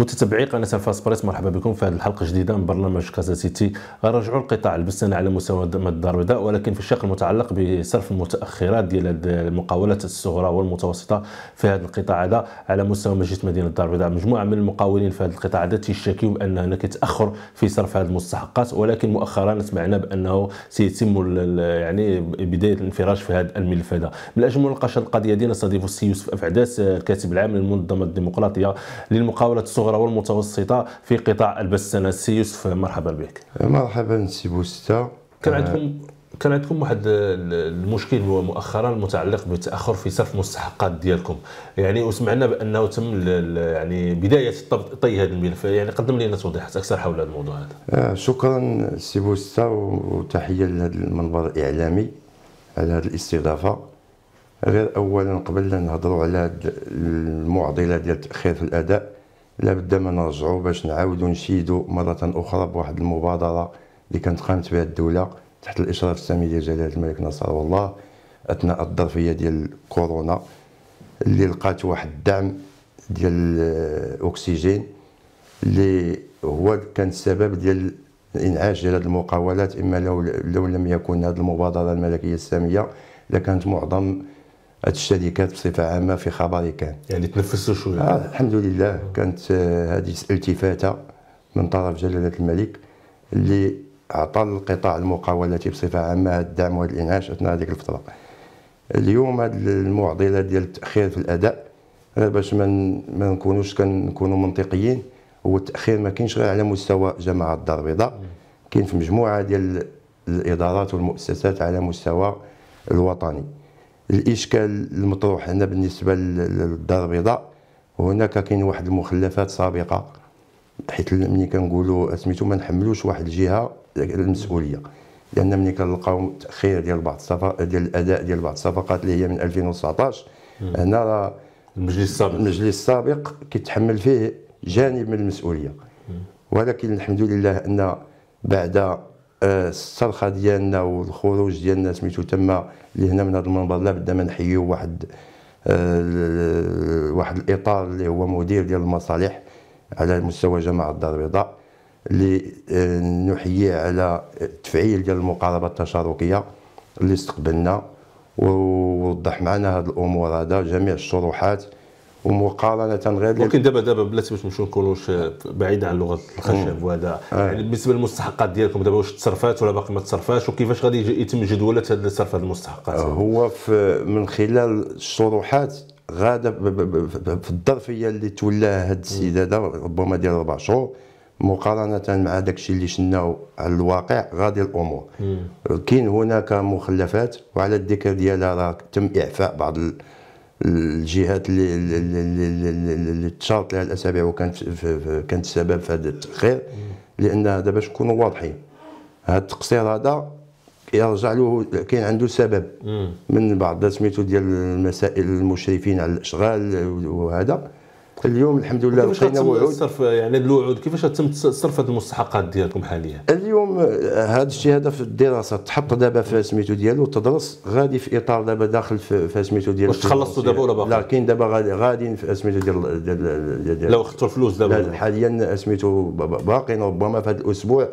متتبعي قناه فاس بريس مرحبا بكم في هذه الحلقه الجديده من برنامج كازا سيتي غنرجعوا لقطاع البستاني على مستوى الدار البيضاء ولكن في الشق المتعلق بصرف المتاخرات ديال المقاولات الصغرى والمتوسطه في هذا القطاع هذا على مستوى مجلس مدينه الدار البيضاء مجموعه من المقاولين في هذا القطاع هذا تيشتكيو بان هناك تاخر في صرف هذه المستحقات ولكن مؤخرا سمعنا بانه سيتم يعني بدايه الانفراج في هذا الملف هذا من اجل مناقشه القضيه ديالنا نستضيف السي يوسف افعداس الكاتب العام للمنظمه الديمقراطيه للمقاولات الصغرى الصغرى والمتوسطه في قطاع البستنه سي يوسف مرحبا بك مرحبا سي بوستا كان عندكم كان عندكم واحد المشكل مؤخرا متعلق بالتاخر في صرف المستحقات ديالكم يعني وسمعنا بانه تم يعني بدايه طي هذا الملف يعني قدم لنا توضيحات اكثر حول هذا الموضوع هذا آه شكرا سي بوستا وتحيه لهذا المنبر الاعلامي على هذه الاستضافه غير اولا قبل لا نهضروا على المعضله ديال التاخير في الاداء لابد ما نرجعوا باش نعاودوا نشيدوا مره اخرى بواحد المبادره اللي كانت قامت بها الدوله تحت الاشراف السامي ديال جلاله الملك نصر والله اثناء الظرفيه ديال كورونا اللي لقات واحد الدعم ديال الاكسجين اللي هو كان السبب ديال الانعاش ديال هذه المقاولات اما لو لو لم يكن هذه المبادره الملكيه الساميه لكانت معظم هاد الشركات بصفه عامه في خبري كان يعني تنفسوا شويه آه الحمد لله كانت آه، هذه التفاته من طرف جلاله الملك اللي عطى القطاع المقاولاتي بصفه عامه هذا الدعم وهذا الانعاش اثناء هذيك الفتره اليوم هاد المعضله ديال التاخير في الاداء انا باش ما ما نكونوش كنكونوا منطقيين هو التاخير ما كاينش غير على مستوى جماعه الدار البيضاء كاين في مجموعه ديال الادارات والمؤسسات على مستوى الوطني الاشكال المطروح هنا بالنسبه للدار البيضاء هناك كاين واحد المخلفات سابقه حيت ملي كنقولوا اسميتو ما نحملوش واحد الجهه المسؤوليه لان ملي كنلقاو تاخير ديال بعض الصفقات ديال الاداء ديال بعض الصفقات اللي هي من 2019 هنا راه المجلس السابق المجلس السابق كيتحمل فيه جانب من المسؤوليه ولكن الحمد لله ان بعد الصرخه ديالنا والخروج ديالنا سميتو تما اللي هنا من هذا المنبر لا بد ما نحييو واحد آه، واحد الاطار اللي هو مدير ديال المصالح على مستوى جماعه الدار البيضاء اللي آه، نحييه على التفعيل ديال المقاربه التشاركيه اللي استقبلنا ووضح معنا هذه الامور هذا جميع الشروحات ومقارنه غير ولكن دابا دابا بلاتي باش نمشيو نكونوا بعيد عن لغه الخشب وهذا آه. يعني بالنسبه للمستحقات ديالكم دابا واش تصرفات ولا باقي ما تصرفاتش وكيفاش غادي يتم جدوله هذا صرف هذه المستحقات آه، هو في من خلال الشروحات غادا في الظرفيه اللي تولاها هذا السيد هذا ربما ديال اربع شهور مقارنه مع داكشي اللي شناو على الواقع غادي الامور كاين هناك مخلفات وعلى الذكر ديالها راه تم اعفاء بعض ال... الجهات اللي اللي تشارط لها الاسابيع وكانت كانت السبب في هذا التاخير لان دابا باش نكونوا واضحين هذا التقصير هذا يرجع له كاين عنده سبب من بعض سميتو ديال المسائل المشرفين على الاشغال وهذا اليوم الحمد لله لقينا وعود الصرف يعني بالوعود الوعود كيفاش تم صرف هذه المستحقات ديالكم حاليا؟ اليوم آه، هذا الشيء هذا في الدراسه تحط دابا في سميتو ديالو تدرس غادي في اطار دابا داخل في سميتو ديالو واش تخلصتوا دابا ولا باقي؟ لا كاين دابا غادي غادي في سميتو ديال ديال ديال لا وخدتوا الفلوس دابا حاليا سميتو باقي ربما في هذا الاسبوع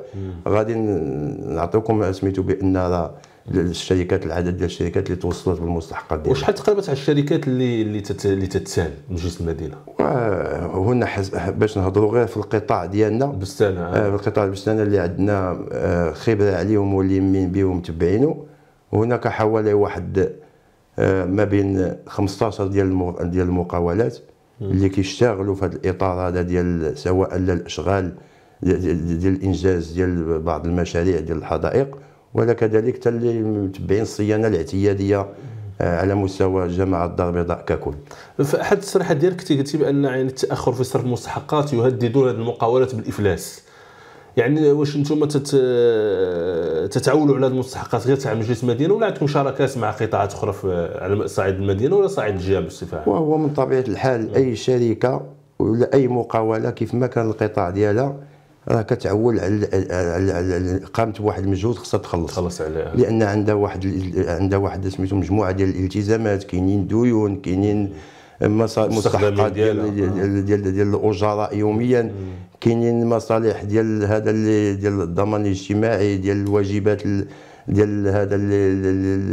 غادي نعطيكم سميتو بان راه الشركات العدد ديال الشركات اللي توصلت بالمستحقات ديالها وشحال تقريبا تاع الشركات اللي اللي تت... اللي تتسال من جهه المدينه آه، هنا حز... باش نهضروا غير في القطاع ديالنا بستانه آه في القطاع البستانه اللي عندنا آه خبره عليهم واللي من بهم متبعينه هناك حوالي واحد آه ما بين 15 ديال المو... ديال المقاولات اللي كيشتغلوا في هذا الاطار هذا ديال سواء الاشغال ديال الانجاز ديال بعض المشاريع ديال الحدائق ولا كذلك حتى اللي متبعين الصيانه الاعتياديه آه، على مستوى الجماعه الدار البيضاء ككل احد التصريحات ديالك كنتي قلتي بان يعني التاخر في صرف المستحقات يهددون هذه المقاولات بالافلاس يعني واش انتم تت... آه، على على المستحقات غير تاع مجلس المدينه ولا عندكم شراكات مع قطاعات اخرى على صعيد المدينه ولا صعيد الجهه بصفه عامه؟ وهو من طبيعه الحال اي شركه ولا اي مقاوله كيف ما كان القطاع ديالها راه كتعول على قامت بواحد المجهود خصها تخلص تخلص عليها لان عندها واحد عندها واحد سميتو مجموعه ديال الالتزامات كاينين ديون كاينين مستحقات ديال آه. ديال ديال, ديال الاجراء يوميا كاينين مصالح ديال هذا اللي ديال الضمان الاجتماعي ديال الواجبات ديال هذا اللي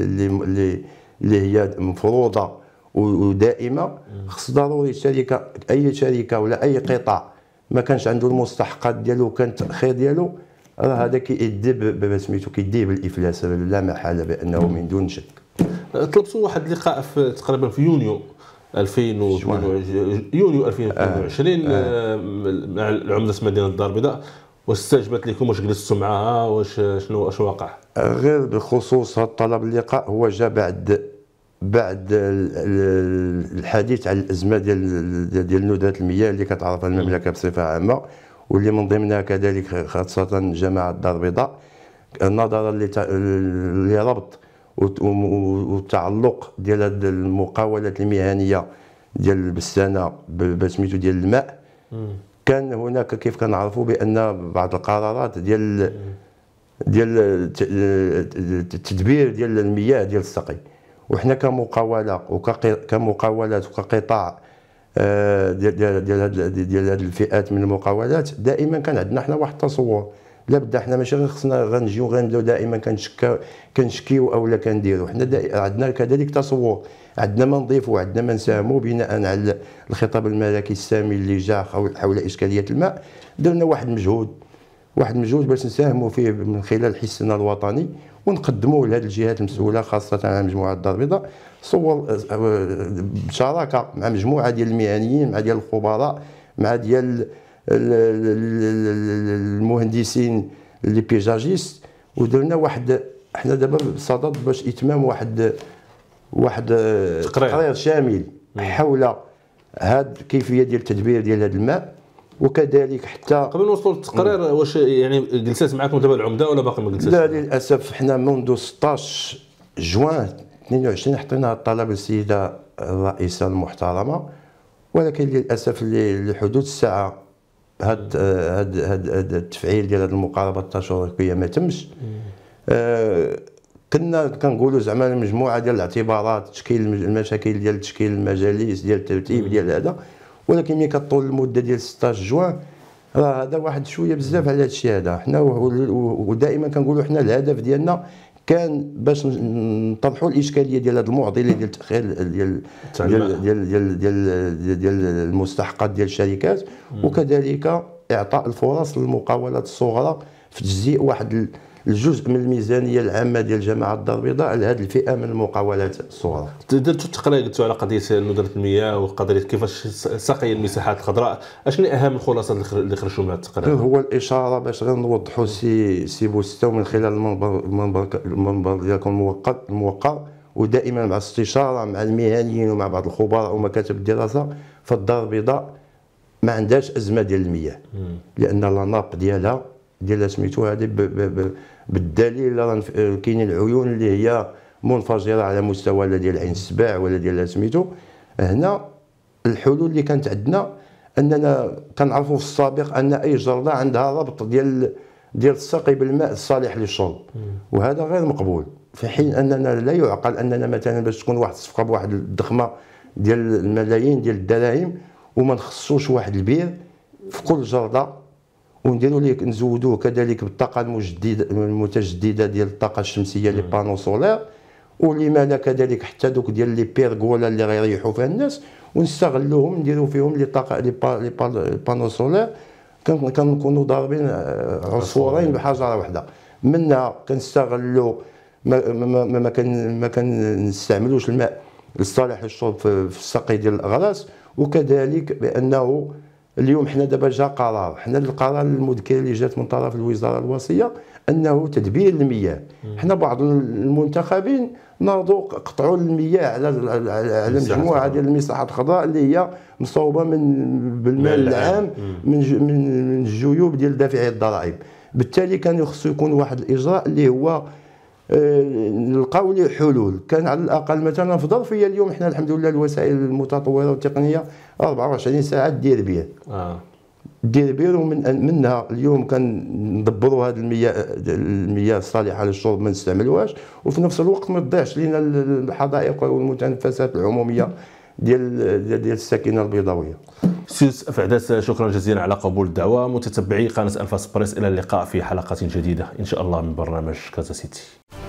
اللي اللي هي مفروضه ودائمه خص ضروري الشركه اي شركه ولا اي قطاع ما كانش عنده المستحقات ديالو وكان التاخير ديالو راه هذا كيؤدي سميتو كيدي بالافلاس لا محاله بانه من دون شك طلبتوا واحد اللقاء في تقريبا في يونيو 2022 يونيو 2022 آه. آه. مع عمله مدينه الدار البيضاء واش استجبت لكم واش جلستوا معاها واش شنو واش وقع آه، غير بخصوص هذا الطلب اللقاء هو جاء بعد بعد الحديث على الازمه ديال ديال ندره المياه اللي كتعرفها المملكه بصفه عامه واللي من ضمنها كذلك خاصه جماعه الدار البيضاء نظرا لربط والتعلق ديال المقاولات المهنيه ديال البستانه بسميتو ديال الماء كان هناك كيف كنعرفوا بان بعض القرارات ديال ديال التدبير ديال المياه ديال السقي وحنا كمقاوله وكمقاولات وكقطاع آه، ديال ديال ديال ديال هاد الفئات من المقاولات دائما كان عندنا حنا واحد التصور لا بدا حنا ماشي غير خصنا غنجيو غنبداو دائما كنشكا كنشكيو اولا كنديرو حنا عندنا كذلك تصور عندنا ما نضيفو عندنا ما نساهمو بناء على الخطاب الملكي السامي اللي جا حول اشكاليه الماء درنا واحد المجهود واحد المجهود باش نساهمو فيه من خلال حسنا الوطني ونقدموا لهذه الجهات المسؤوله خاصه على مجموعه الدار البيضاء صور بشراكه مع مجموعه ديال المهنيين مع ديال الخبراء مع ديال المهندسين لي بيجاجيست ودرنا واحد حنا دابا بصدد باش اتمام واحد واحد تقرير شامل حول هاد الكيفيه ديال التدبير ديال هذا الماء وكذلك حتى قبل نوصلوا للتقرير واش يعني جلسات معكم دابا العمده ولا باقي ما جلستش؟ لا للاسف حنا منذ 16 جوان 22 حطينا الطلب للسيده الرئيسه المحترمه ولكن للاسف لحدود الساعه هاد هاد هاد, هاد التفعيل ديال هاد المقاربه التشاركيه ما تمش آه كنا كنقولوا زعما المجموعه ديال الاعتبارات تشكيل المشاكل ديال تشكيل المجالس ديال الترتيب ديال هذا ولكن ملي كطول المده ديال 16 جوان راه هذا واحد شويه بزاف على هذا الشيء هذا حنا ودائما كنقولوا حنا الهدف ديالنا كان باش نطرحوا الاشكاليه ديال هذه المعضله ديال تاخير ديال ديال ديال ديال ديال, ديال المستحقات ديال الشركات وكذلك اعطاء الفرص للمقاولات الصغرى في تجزئ واحد الجزء من الميزانيه العامه ديال جامعه الدار البيضاء لهذه الفئه من المقاولات الصغرى. درت تقرير قلتوا على قضيه ندره المياه وقضيه كيفاش سقي المساحات الخضراء، اشنو اهم الخلاصات اللي خرجوا من التقرير؟ هو الاشاره باش غير نوضحوا سي سي بوستو من خلال المنبر المنبر المنبر ديالكم الموقر الموقر ودائما مع استشاره مع المهنيين ومع بعض الخبراء ومكاتب الدراسه فالدار البيضاء ما عندهاش ازمه ديال المياه لان لا ناب ديالها ديال سميتو هذه بالدليل آه، كاينين العيون اللي هي منفجره على مستوى لا ديال عين السباع ولا ديال سميتو هنا الحلول اللي كانت عندنا اننا كنعرفوا في السابق ان اي جرده عندها ربط ديال ديال السقي بالماء الصالح للشرب وهذا غير مقبول في حين اننا لا يعقل اننا مثلا باش تكون واحد الصفقه بواحد الضخمه ديال الملايين ديال الدراهم وما نخصوش واحد البير في كل جرده ونديروا ليك نزودوه كذلك بالطاقه المجدده المتجدده ديال الطاقه الشمسيه لي بانو سولير واللي مالا كذلك حتى دوك ديال لي بيرغولا اللي غيريحوا فيها الناس ونستغلوهم نديروا فيهم لي طاقه لي بانو سولير كنكونوا ضاربين آه، عصفورين بحجره واحده منها كنستغلوا ما ما ما, كان ما كنستعملوش الماء لصالح الشرب في السقي ديال الاغراس وكذلك بانه اليوم حنا دابا جا قرار حنا القرار المذكره اللي جات من طرف الوزاره الوصيه انه تدبير المياه حنا بعض المنتخبين ناضوا قطعوا المياه على على مجموعه ديال المساحات الخضراء اللي هي مصوبه من بالمال العام من من الجيوب ديال دافعي الضرائب بالتالي كان خصو يكون واحد الاجراء اللي هو نلقاو لي حلول كان على الاقل مثلا في ظرفيه اليوم احنا الحمد لله الوسائل المتطوره والتقنيه 24 ساعه دير بير آه. دير بير ومن منها اليوم ندبروا هذه المياه المياه الصالحه للشرب ما نستعملوهاش وفي نفس الوقت ما تضيعش لنا الحدائق والمتنفسات العموميه ديال ديال, ديال الساكنه البيضاويه سيوس فعداس شكرا جزيلا على قبول الدعوه متتبعي قناه انفاس بريس الى اللقاء في حلقه جديده ان شاء الله من برنامج كازا سيتي